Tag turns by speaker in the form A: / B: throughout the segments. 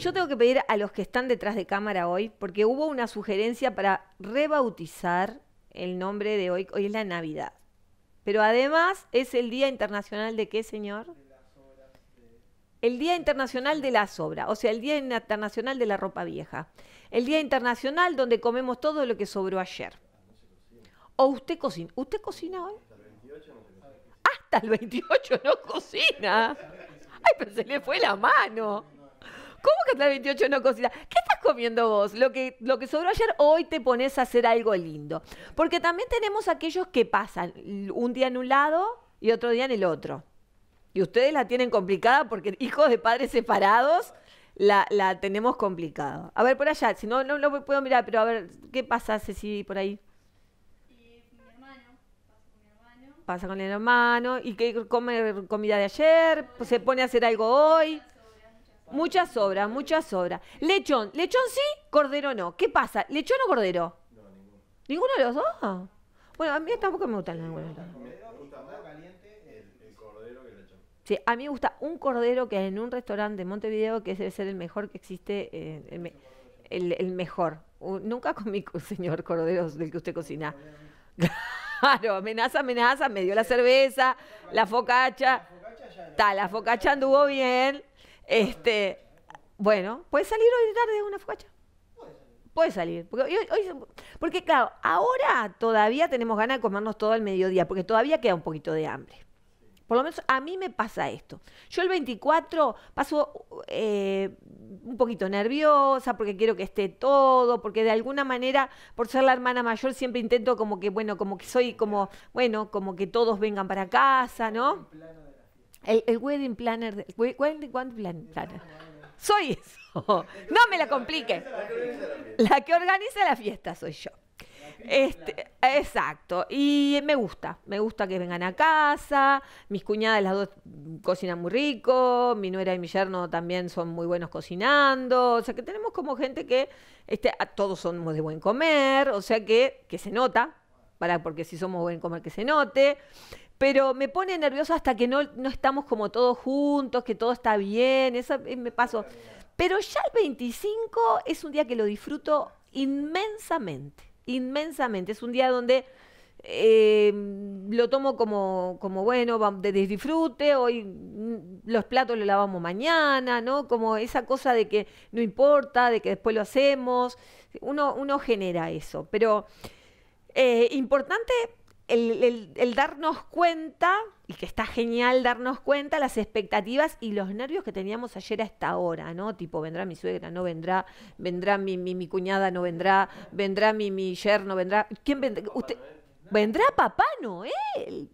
A: Yo tengo que pedir a los que están detrás de cámara hoy, porque hubo una sugerencia para rebautizar el nombre de hoy. Hoy es la Navidad. Pero además es el Día Internacional de qué, señor? El Día Internacional de la Sobra, o sea, el Día Internacional de la Ropa Vieja. El Día Internacional donde comemos todo lo que sobró ayer. ¿O usted cocina? ¿Usted cocina hoy? Hasta el 28 no cocina. Ay, pero se le fue la mano. ¿Cómo que hasta el 28 no cocinas? ¿Qué estás comiendo vos? Lo que, lo que sobró ayer, hoy te pones a hacer algo lindo. Porque también tenemos aquellos que pasan un día en un lado y otro día en el otro. Y ustedes la tienen complicada porque hijos de padres separados la, tenemos complicada. A ver, por allá, si no, no lo puedo mirar, pero a ver, ¿qué pasa, Ceci, por ahí? mi pasa con el hermano y que come comida de ayer, se pone a hacer algo hoy. Muchas sobra, muchas sobra. Lechón, lechón sí, cordero no. ¿Qué pasa? ¿Lechón o cordero? No, ninguno. ¿Ninguno de los dos? Bueno, a mí tampoco me gusta ninguno. me gusta más caliente el, cordero que el lechón. Sí, a mí me gusta un cordero que en un restaurante de Montevideo, que debe ser el mejor que existe, eh, el, mejor. nunca comí, señor cordero, del que usted cocina. Claro, amenaza, amenaza, me dio la cerveza, la focacha. Está, la focacha anduvo bien. Este, bueno, ¿puede salir hoy tarde de una focacha? Puede salir. Porque, porque claro, ahora todavía tenemos ganas de comernos todo el mediodía, porque todavía queda un poquito de hambre. Por lo menos a mí me pasa esto. Yo el 24 paso eh, un poquito nerviosa porque quiero que esté todo, porque de alguna manera, por ser la hermana mayor, siempre intento como que, bueno, como que soy como, bueno, como que todos vengan para casa, ¿no? El, wedding planner, de wedding planner. Soy eso. No me la complique. La que organiza la fiesta soy yo. Este, exacto. Y me gusta, me gusta que vengan a casa. Mis cuñadas, las dos cocinan muy rico. Mi nuera y mi yerno también son muy buenos cocinando. O sea que tenemos como gente que este, todos somos de buen comer. O sea que, que se nota, para, porque si somos buen comer que se note pero me pone nerviosa hasta que no, estamos como todos juntos, que todo está bien, eso eh, me pasó. Pero ya el 25 es un día que lo disfruto inmensamente, inmensamente. Es un día donde eh, lo tomo como, como bueno, de disfrute, hoy mm, los platos los lavamos mañana, ¿no? Como esa cosa de que no importa, de que después lo hacemos. Uno, uno genera eso. Pero eh, importante el, darnos cuenta, y que está genial darnos cuenta, las expectativas y los nervios que teníamos ayer a esta hora, ¿no? Tipo, vendrá mi suegra, no vendrá, vendrá mi, mi, cuñada, no vendrá, vendrá mi, mi no vendrá. ¿Quién vendrá? Usted, ¿Vendrá Papá Noel?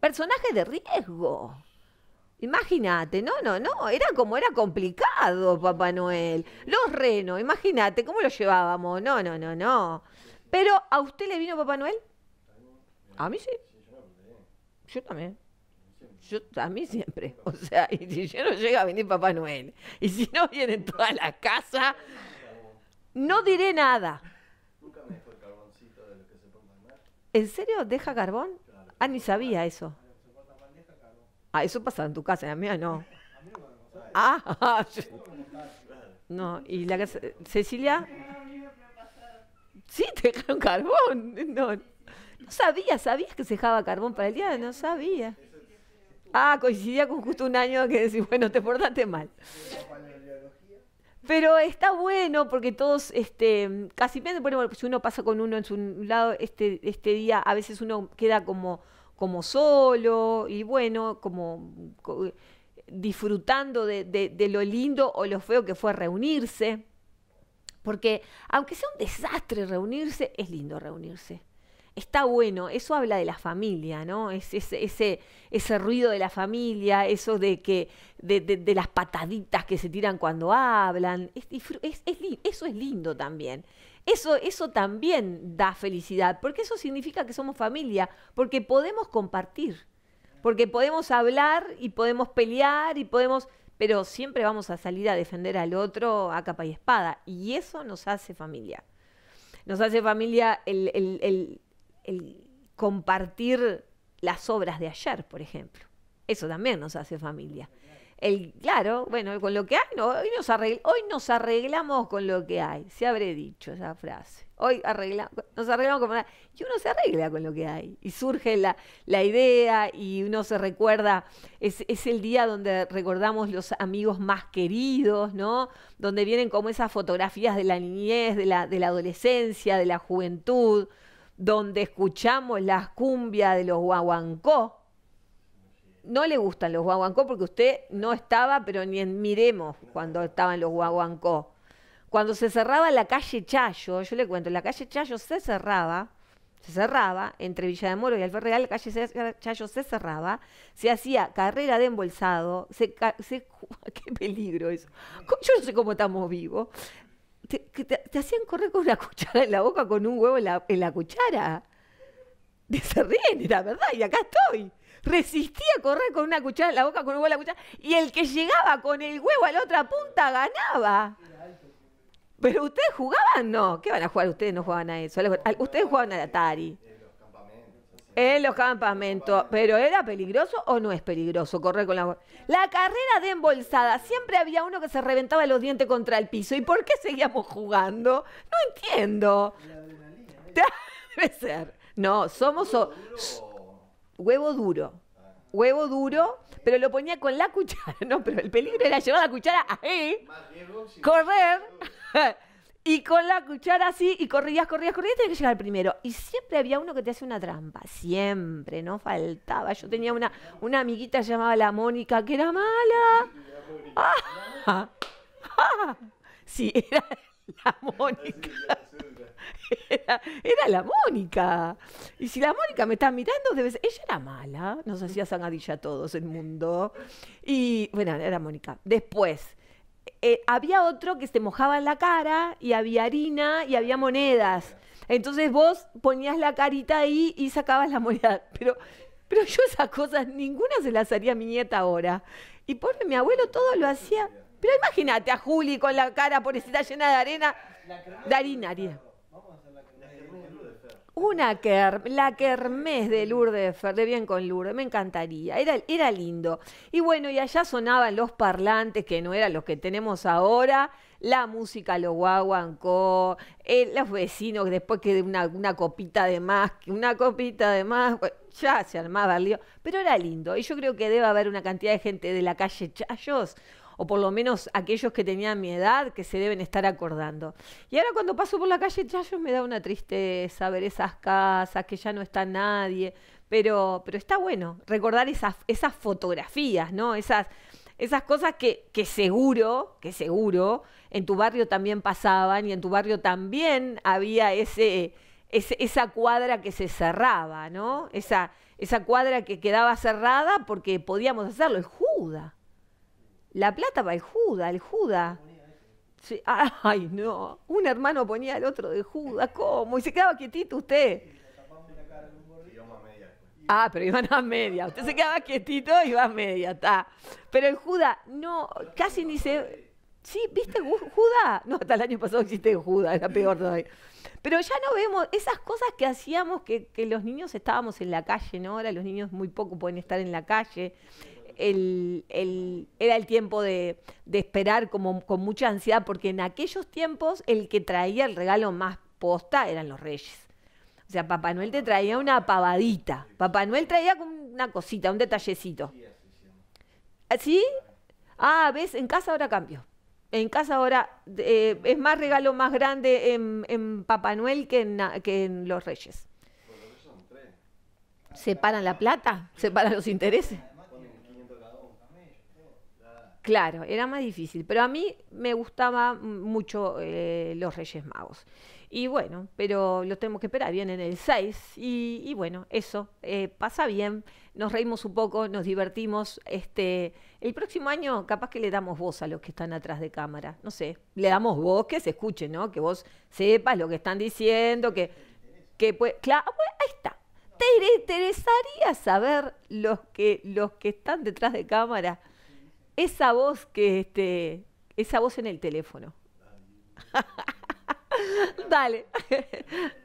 A: Personaje de riesgo. Imagínate, no, no, no, era como era complicado Papá Noel. Los renos, imagínate, ¿cómo lo llevábamos? No, no, no, no. Pero, ¿a usted le vino Papá Noel? A mí sí. Yo también. Yo, a mí siempre. O sea, y si yo no llega a venir Papá Noel, y si no viene toda la casa, no diré nada. ¿En serio? ¿Deja carbón? Ah, ni sabía eso. Ah, ah eso pasa en tu casa, en la mía no.
B: Ah, yo... no.
A: ¿Y la casa? ¿Cecilia? Sí, te dejaron carbón. No sabía, sabías que se dejaba carbón para el día, no sabía. Ah, coincidía con justo un año que decís, bueno, te portaste mal. Pero está bueno porque todos, este, casi bueno, si uno pasa con uno en su lado, este, este día a veces uno queda como, como solo y bueno, como, disfrutando de lo lindo o lo feo que fue reunirse. Porque aunque sea un desastre reunirse, es lindo reunirse. Está bueno, eso habla de la familia, ¿no? Es, ese, ese ruido de la familia, eso de que, de, de, las pataditas que se tiran cuando hablan. Es, eso es lindo también. Eso, eso también da felicidad, porque eso significa que somos familia, porque podemos compartir, porque podemos hablar y podemos pelear y podemos, pero siempre vamos a salir a defender al otro a capa y espada, y eso nos hace familia. Nos hace familia el, el compartir las obras de ayer, por ejemplo. Eso también nos hace familia. El, claro, bueno, con lo que hay, hoy, nos arreglamos con lo que hay, se habré dicho esa frase. Hoy arregla, nos arreglamos con Y uno se arregla con lo que hay. Y surge la, idea y uno se recuerda, es, es, el día donde recordamos los amigos más queridos, ¿no? Donde vienen como esas fotografías de la niñez, de la, de la adolescencia, de la juventud donde escuchamos las cumbias de los guaguancó. No le gustan los guaguancó porque usted no estaba, pero ni miremos cuando estaban los guaguancó. Cuando se cerraba la calle Chayo, yo le cuento, la calle Chayo se cerraba, se cerraba entre Villa de Moro y Real, la calle Chayo se cerraba, se hacía carrera de embolsado, se, qué peligro eso. Yo no sé cómo estamos vivos te, hacían correr con una cuchara en la boca, con un huevo en la, en la cuchara. De se ríen, era verdad, y acá estoy. Resistía a correr con una cuchara en la boca, con un huevo en la cuchara, y el que llegaba con el huevo a la otra punta ganaba. Pero ustedes jugaban, no. ¿Qué van a jugar? Ustedes no jugaban a eso. Ustedes jugaban al Atari. En los campamentos. ¿Pero era peligroso o no es peligroso correr con la La carrera de embolsada. Siempre había uno que se reventaba los dientes contra el piso. ¿Y por qué seguíamos jugando? No entiendo. Debe ser. No, somos... Huevo duro. Huevo duro. Huevo duro, pero lo ponía con la cuchara. No, pero el peligro era llevar la cuchara ahí, correr. Y con la cuchara así, y corrías, corrías, corrías, tenías que llegar primero. Y siempre había uno que te hace una trampa, siempre, no faltaba. Yo tenía una, una amiguita llamada la Mónica, que era mala. Ah, ah. sí, era la Mónica. Era, la Mónica. Y si la Mónica me está mirando, debe ser. Ella era mala, nos hacía zangadilla a todos el mundo. Y bueno, era Mónica. Después, eh, había otro que se mojaba la cara y había harina y había monedas. Entonces vos ponías la carita ahí y sacabas la moneda. Pero, pero yo esas cosas ninguna se las haría mi nieta ahora. Y porque mi abuelo todo lo hacía. Pero imagínate a Juli con la cara pobrecita llena de arena. De harina, haría. a una kerm, la kermés de Lourdes de bien con Lourdes, me encantaría, era, era lindo. Y bueno, y allá sonaban los parlantes, que no eran los que tenemos ahora, la música lo guaguancó, eh, los vecinos, después que una, una copita de más, una copita de más, ya se armaba el lío, pero era lindo. Y yo creo que debe haber una cantidad de gente de la calle Chayos o por lo menos aquellos que tenían mi edad, que se deben estar acordando. Y ahora cuando paso por la calle, ya yo me da una tristeza ver esas casas, que ya no está nadie, pero, pero está bueno recordar esas, esas fotografías, ¿no? Esas, esas cosas que, que, seguro, que seguro, en tu barrio también pasaban y en tu barrio también había ese, esa cuadra que se cerraba, ¿no? Esa, esa cuadra que quedaba cerrada porque podíamos hacerlo, en Juda. La plata va el Juda, el Juda. Ay, no. Un hermano ponía al otro de juda ¿Cómo? Y se quedaba quietito usted. Ah, pero iban a media. Usted se quedaba quietito y iba a media, está. Pero el juda, no, casi ni se. Sí, ¿viste juda No, hasta el año pasado existe juda era peor todavía. Pero ya no vemos esas cosas que hacíamos que, los niños estábamos en la calle, ¿no? Ahora los niños muy poco pueden estar en la calle el, era el tiempo de, esperar como, con mucha ansiedad, porque en aquellos tiempos el que traía el regalo más posta eran los reyes. O sea, Papá Noel te traía una pavadita. Papá Noel traía una cosita, un detallecito. ¿Así? Ah, ves, en casa ahora cambio. En casa ahora eh, es más regalo más grande en, Papá Noel que en, que en los Reyes. ¿Separan la plata? ¿Separan los intereses? Claro, era más difícil, pero a mí me gustaba mucho eh, los Reyes Magos. Y bueno, pero los tenemos que esperar, vienen el 6 y, bueno, eso, eh, pasa bien, nos reímos un poco, nos divertimos. Este, el próximo año capaz que le damos voz a los que están atrás de cámara, no sé, le damos voz, que se escuche, ¿no? Que vos sepas lo que están diciendo, que, pues, claro, ah, pues, ahí está. ¿Te interesaría saber los que, los que están detrás de cámara? esa voz que este, esa voz en el teléfono. Dale.